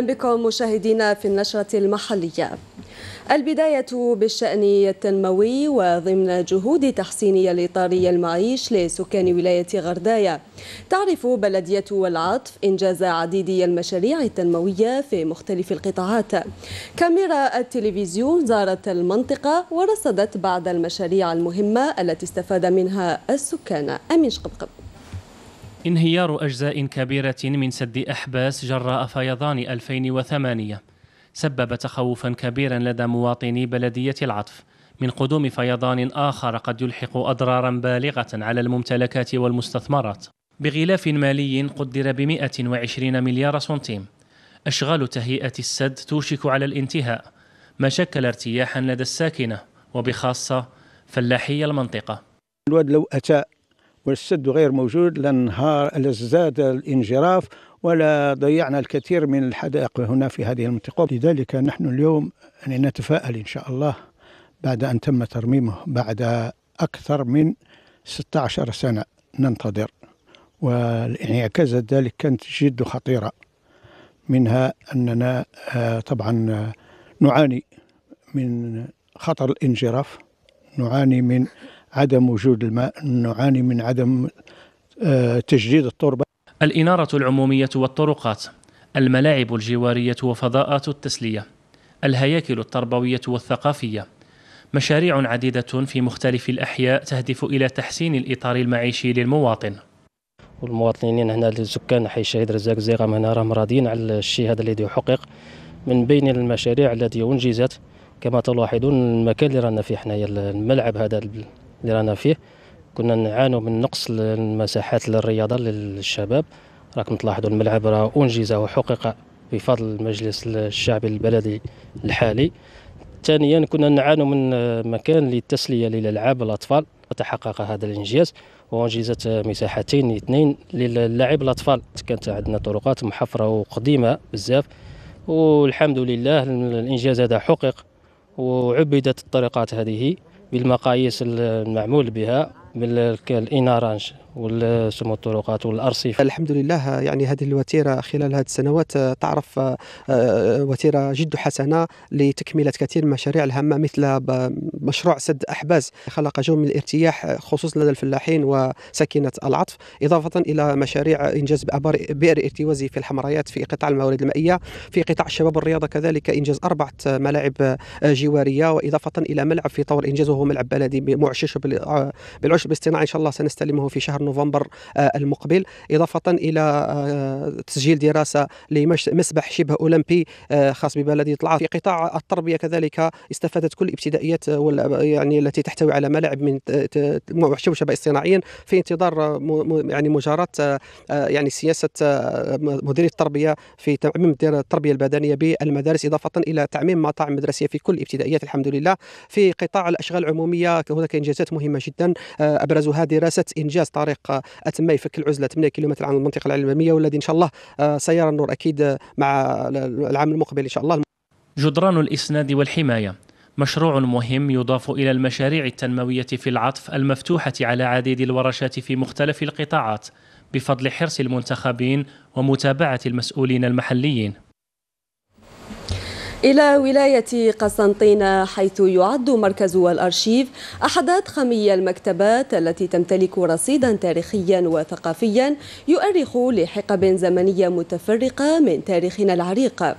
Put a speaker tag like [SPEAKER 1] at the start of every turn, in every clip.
[SPEAKER 1] أهلا بكم مشاهدينا في النشرة المحلية البداية بالشأن التنموي وضمن جهود تحسين الإطار المعيش لسكان ولاية غردايا تعرف بلدية والعطف إنجاز عديد المشاريع التنموية في مختلف القطاعات كاميرا التلفزيون زارت المنطقة ورصدت بعض المشاريع المهمة التي استفاد منها السكان أمين شقبقب
[SPEAKER 2] انهيار أجزاء كبيرة من سد أحباس جراء فيضان 2008 سبب تخوفا كبيرا لدى مواطني بلدية العطف من قدوم فيضان آخر قد يلحق أضرارا بالغة على الممتلكات والمستثمرات بغلاف مالي قدر ب 120 مليار سنتيم أشغال تهيئة السد توشك على الانتهاء ما شكل ارتياحا لدى الساكنة وبخاصة فلاحي المنطقة
[SPEAKER 3] الواد لو أتى والسد غير موجود لنهار انهار الانجراف ولا ضيعنا الكثير من الحدائق هنا في هذه المنطقة لذلك نحن اليوم يعني نتفائل إن شاء الله بعد أن تم ترميمه بعد أكثر من 16 سنة ننتظر والانعكاسات ذلك كانت جد خطيرة منها أننا آه، طبعا آه، نعاني من خطر الانجراف نعاني من عدم وجود الماء نعاني من عدم آه، تجديد التربة
[SPEAKER 2] الإنارة العمومية والطرقات الملاعب الجوارية وفضاءات التسلية الهياكل التربوية والثقافية مشاريع عديدة في مختلف الأحياء تهدف إلى تحسين الإطار المعيشي للمواطن والمواطنين هنا السكان حي الشهيد رزاق زيغم هنا راهم راضيين على الشيء هذا الذي يحقق من بين المشاريع التي انجزت كما تلاحظون المكان اللي رانا فيه حنايا الملعب هذا اللي رانا فيه كنا نعانوا من نقص المساحات للرياضه للشباب راكم تلاحظوا الملعب راه انجز وحقق بفضل المجلس الشعبي البلدي الحالي ثانيا كنا نعانوا من مكان للتسليه للالعاب الاطفال وتحقق هذا الانجاز وانجزت مساحتين اثنين للعب الاطفال كانت عندنا طرقات محفره وقديمه بزاف والحمد لله الانجاز هذا حقق وعبدت الطريقات هذه بالمقاييس المعمول بها من الانارانج
[SPEAKER 4] والسمو الطرقات والارصفه الحمد لله يعني هذه الوتيره خلال هذه السنوات آه، تعرف آه، آه، وتيره جد حسنه لتكمله كثير من المشاريع الهامه مثل مشروع سد احباز خلق جو من الارتياح خصوصا لدى الفلاحين وساكنه العطف اضافه الى مشاريع انجاز بئر ارتوازي في الحمرايات في قطاع الموارد المائيه في قطاع الشباب والرياضه كذلك انجاز اربعه ملاعب جواريه واضافه الى ملعب في طور انجازه وهو ملعب بلدي معشش بالعشب الرشد باصطناعي ان شاء الله سنستلمه في شهر نوفمبر آه، المقبل اضافه الى آه، تسجيل دراسه لمسبح شبه اولمبي آه، خاص ببلدي طلعه في قطاع التربيه كذلك استفادت كل الابتدائيات يعني التي تحتوي على ملاعب من شبه اصطناعيا في انتظار يعني مجارات يعني سياسه مديريه التربيه في تعميم التربيه البدنيه بالمدارس اضافه الى تعميم مطاعم مدرسيه في كل الابتدائيات الحمد لله في قطاع الاشغال العموميه هناك انجازات مهمه جدا ابرزها دراسه انجاز طريق اتم فك العزله 8 كيلومتر عن المنطقه العلميه والذي ان شاء الله آه، سيرى النور اكيد آه، مع العام المقبل ان شاء الله
[SPEAKER 2] جدران الاسناد والحمايه مشروع مهم يضاف إلى المشاريع التنموية في العطف المفتوحة على عديد الورشات في مختلف القطاعات بفضل حرص المنتخبين ومتابعة المسؤولين المحليين
[SPEAKER 1] إلى ولاية قسنطينة حيث يعد مركز الأرشيف أحد أضخمي المكتبات التي تمتلك رصيدا تاريخيا وثقافيا يؤرخ لحقب زمنية متفرقة من تاريخنا العريق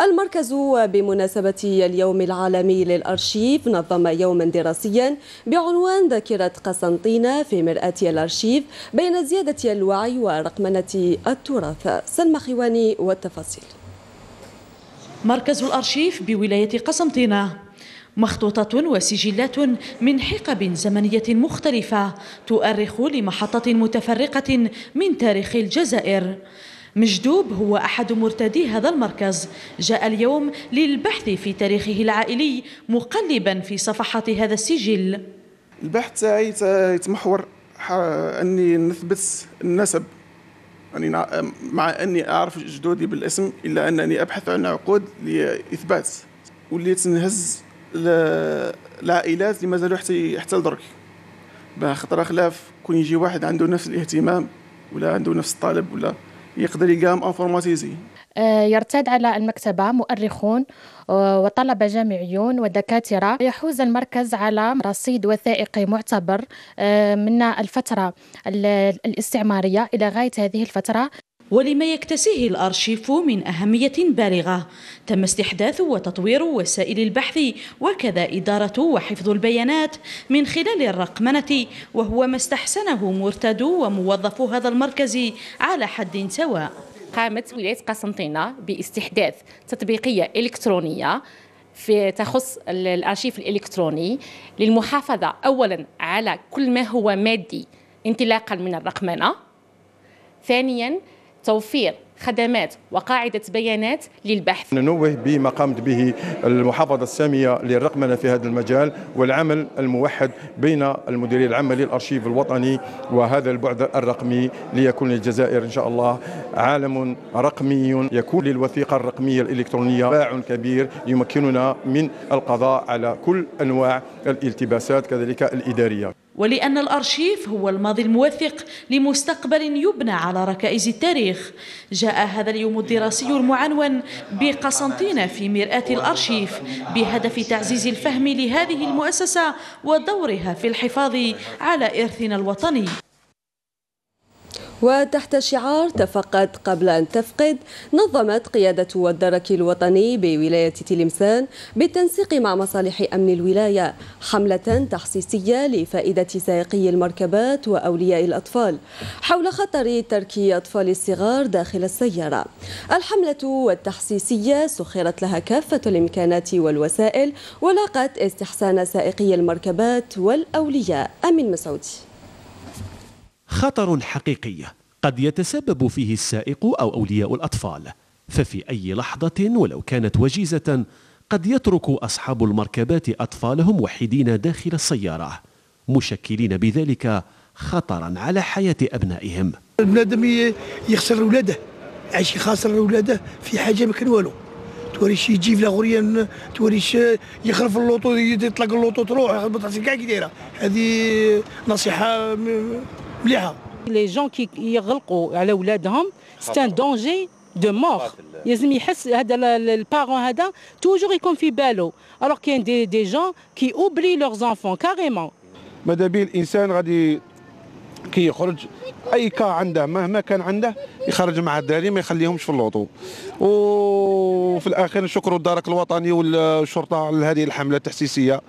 [SPEAKER 1] المركز بمناسبة اليوم العالمي للأرشيف نظم يوما دراسيا بعنوان ذاكرة قسنطينة في مرآة الأرشيف بين زيادة الوعي ورقمنة التراث سلمى خواني
[SPEAKER 5] والتفاصيل مركز الأرشيف بولاية قسنطينة مخطوطة وسجلات من حقب زمنية مختلفة تؤرخ لمحطة متفرقة من تاريخ الجزائر مجدوب هو أحد مرتدي هذا المركز جاء اليوم للبحث في تاريخه العائلي مقلبا في صفحات هذا السجل
[SPEAKER 3] البحث تاعي يتمحور أني نثبت النسب يعني مع اني اعرف جدودي بالاسم الا انني ابحث عن عقود لاثبات وليت نهز العائلات اللي مازالوا حتى حتى لدرك خطره خلاف كون يجي واحد عنده نفس الاهتمام ولا عنده نفس الطلب ولا يقدر يلقاهم انفورماتيزي
[SPEAKER 5] آه، يرتاد على المكتبة مؤرخون آه، وطلبة جامعيون ودكاترة يحوز المركز على رصيد وثائقي معتبر آه، من الفترة الاستعمارية إلى غاية هذه الفترة ولما يكتسيه الأرشيف من أهمية بالغة تم استحداث وتطوير وسائل البحث وكذا إدارة وحفظ البيانات من خلال الرقمنة وهو ما استحسنه مرتدو وموظفو هذا المركز على حد سواء قامت ولاية قسنطينة باستحداث تطبيقية إلكترونية في تخص الارشيف الالكتروني للمحافظه اولا على كل ما هو مادي انطلاقا من الرقمنه ثانيا توفير خدمات وقاعدة بيانات للبحث
[SPEAKER 3] ننوه بما قامت به المحافظة السامية للرقمنة في هذا المجال والعمل الموحد بين المديرية العامة للأرشيف الوطني وهذا البعد الرقمي ليكون للجزائر إن شاء الله عالم رقمي يكون للوثيقة الرقمية الإلكترونية باع كبير يمكننا من القضاء على كل أنواع الالتباسات كذلك الإدارية
[SPEAKER 5] ولأن الأرشيف هو الماضي الموثق لمستقبل يبنى على ركائز التاريخ جاء هذا اليوم الدراسي المعنون بقسنطينة في مرآة الأرشيف بهدف تعزيز الفهم لهذه المؤسسة ودورها في الحفاظ على إرثنا الوطني
[SPEAKER 1] وتحت شعار تفقد قبل أن تفقد نظمت قيادة الدرك الوطني بولاية تلمسان بالتنسيق مع مصالح أمن الولاية حملة تحسيسية لفائدة سائقي المركبات وأولياء الأطفال حول خطر ترك أطفال الصغار داخل السيارة الحملة والتحسيسية سخرت لها كافة الإمكانات والوسائل ولاقت استحسان سائقي المركبات والأولياء أمين مسعودي
[SPEAKER 2] خطر حقيقي قد يتسبب فيه السائق أو أولياء الأطفال ففي أي لحظة ولو كانت وجيزة قد يترك أصحاب المركبات أطفالهم وحيدين داخل السيارة مشكلين بذلك خطرا
[SPEAKER 3] على حياة أبنائهم البنادم يخسر أولاده عايش خاسر أولاده في حاجة ما كان والو توريش يجي في لاغوريان توريش يخرف اللوطو يطلق اللوطو تروح يخبط راسك كاع كي دايره هذه نصيحه مليحه لي جون كي يغلقوا
[SPEAKER 5] على اولادهم ان دونجي دو مور لازم يحس هذا البارون هذا توجور يكون في باله الوغ كاين دي دي جون كي اوبلي لوغ زانفون كاريمون
[SPEAKER 3] ماذا بيه الانسان غادي كي يخرج اي كا عنده مهما كان عنده يخرج مع الدراري ما يخليهمش في اللوطو وفي الاخير نشكر الدرك الوطني والشرطه على هذه الحمله التحسيسيه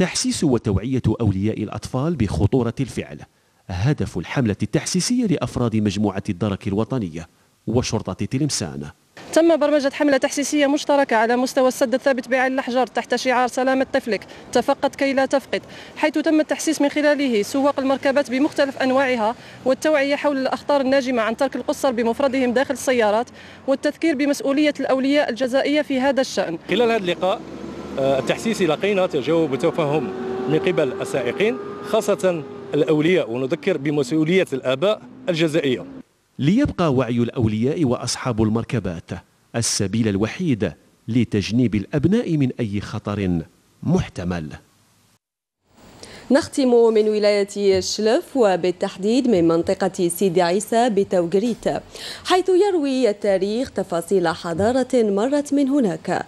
[SPEAKER 2] تحسيس وتوعية أولياء الأطفال بخطورة الفعل هدف الحملة التحسيسية لأفراد مجموعة الدرك الوطنية وشرطة تلمسان
[SPEAKER 1] تم برمجة حملة تحسيسية مشتركة على مستوى السد الثابت بعين الحجر تحت شعار سلامة طفلك تفقد كي لا تفقد حيث تم التحسيس من خلاله سواق المركبات بمختلف أنواعها والتوعية حول الأخطار الناجمة عن ترك القصر بمفردهم داخل السيارات والتذكير بمسؤولية الأولياء الجزائية في هذا الشأن
[SPEAKER 4] خلال هذا
[SPEAKER 2] اللقاء آه، التحسيس لقينا تجاوب وتفهم من قبل السائقين خاصة الأولياء ونذكر بمسؤولية الآباء الجزائية ليبقى وعي الأولياء وأصحاب المركبات السبيل الوحيد لتجنيب الأبناء من أي خطر محتمل
[SPEAKER 1] نختم من ولاية شلف وبالتحديد من منطقة سيدي عيسى بتوغريت حيث يروي التاريخ تفاصيل حضارة مرت من هناك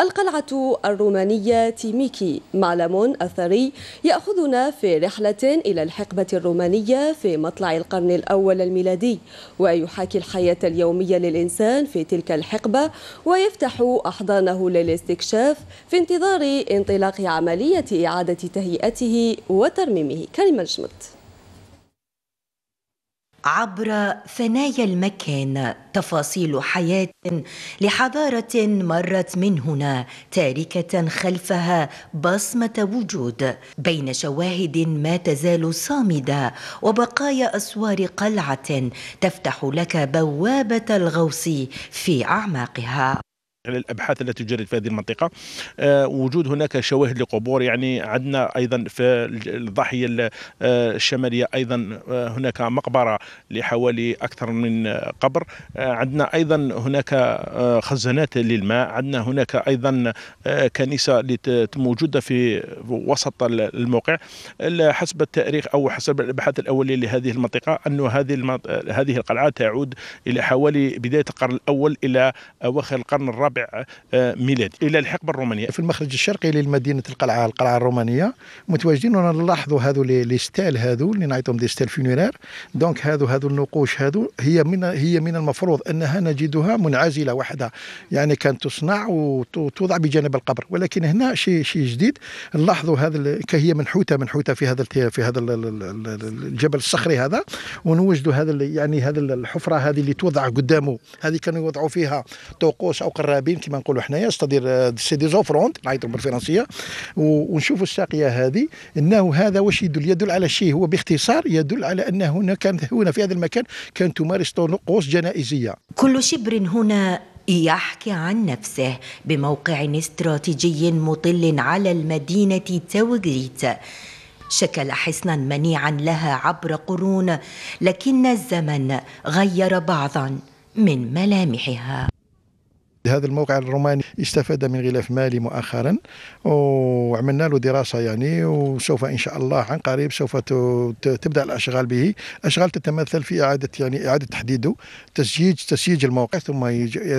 [SPEAKER 1] القلعة الرومانية تيميكي معلم أثري يأخذنا في رحلة إلى الحقبة الرومانية في مطلع القرن الأول الميلادي ويحاكي الحياة اليومية للإنسان في تلك الحقبة ويفتح أحضانه للاستكشاف في انتظار انطلاق عملية إعادة تهيئته وترميمه كريم الجمد
[SPEAKER 6] عبر ثنايا المكان تفاصيل حياه لحضاره مرت من هنا تاركه خلفها بصمه وجود بين شواهد ما تزال صامده وبقايا اسوار قلعه تفتح لك بوابه الغوص في اعماقها
[SPEAKER 3] على الابحاث التي تجري في هذه المنطقه آه، وجود هناك شواهد لقبور يعني عندنا ايضا في الضاحيه آه، الشماليه ايضا آه، هناك مقبره لحوالي اكثر من قبر عندنا ايضا هناك خزانات للماء عندنا هناك ايضا كنيسه موجوده في وسط الموقع حسب التاريخ او حسب الابحاث الاوليه لهذه المنطقه انه هذه هذه القلعه تعود الى حوالي بدايه القرن الاول الى اواخر القرن الرابع الرابع آه، ميلادي الى الحقبه الرومانيه في المخرج الشرقي لمدينه القلعه القلعه الرومانيه متواجدين ونلاحظوا هذو لي ستيل هذو اللي نعيطهم دي ستيل فينيرار دونك هذو هذو النقوش هذو هي من هي من المفروض انها نجدها منعزله وحدها يعني كانت تصنع وتوضع بجانب القبر ولكن هنا شيء شيء جديد نلاحظوا هذا هي منحوته منحوته في هذا في هذا الجبل الصخري هذا ونوجدوا هذا يعني هذا الحفره هذه اللي توضع قدامه هذه كانوا يوضعوا فيها طقوس او قرابين اللاعبين كما نقولوا حنايا ستادير آه، سي دي زوفروند نعيطوا بالفرنسيه ونشوفوا الساقيه هذه انه هذا واش يدل يدل على شيء هو باختصار يدل على ان هنا كان هنا في هذا المكان كان تمارس طقوس
[SPEAKER 6] جنائزيه كل شبر هنا يحكي عن نفسه بموقع استراتيجي مطل على المدينه توغريت شكل حصنا منيعا لها عبر قرون لكن الزمن غير بعضا من ملامحها
[SPEAKER 3] هذا الموقع الروماني استفاد من غلاف مالي مؤخرا وعملنا له دراسه يعني وسوف ان شاء الله عن قريب سوف تبدا الاشغال به اشغال تتمثل في اعاده يعني اعاده تحديده
[SPEAKER 6] تسييج تسييج الموقع ثم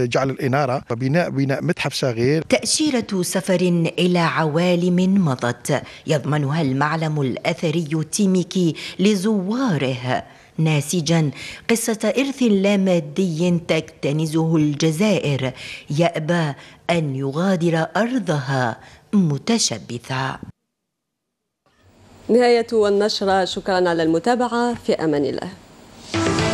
[SPEAKER 6] جعل الاناره وبناء بناء متحف صغير تاشيره سفر الى عوالم مضت يضمنها المعلم الاثري تيميكي لزواره ناسجا قصة إرث لا مادي تكتنزه الجزائر يأبى أن يغادر أرضها متشبثا
[SPEAKER 1] نهاية النشرة شكرا على المتابعة في أمان الله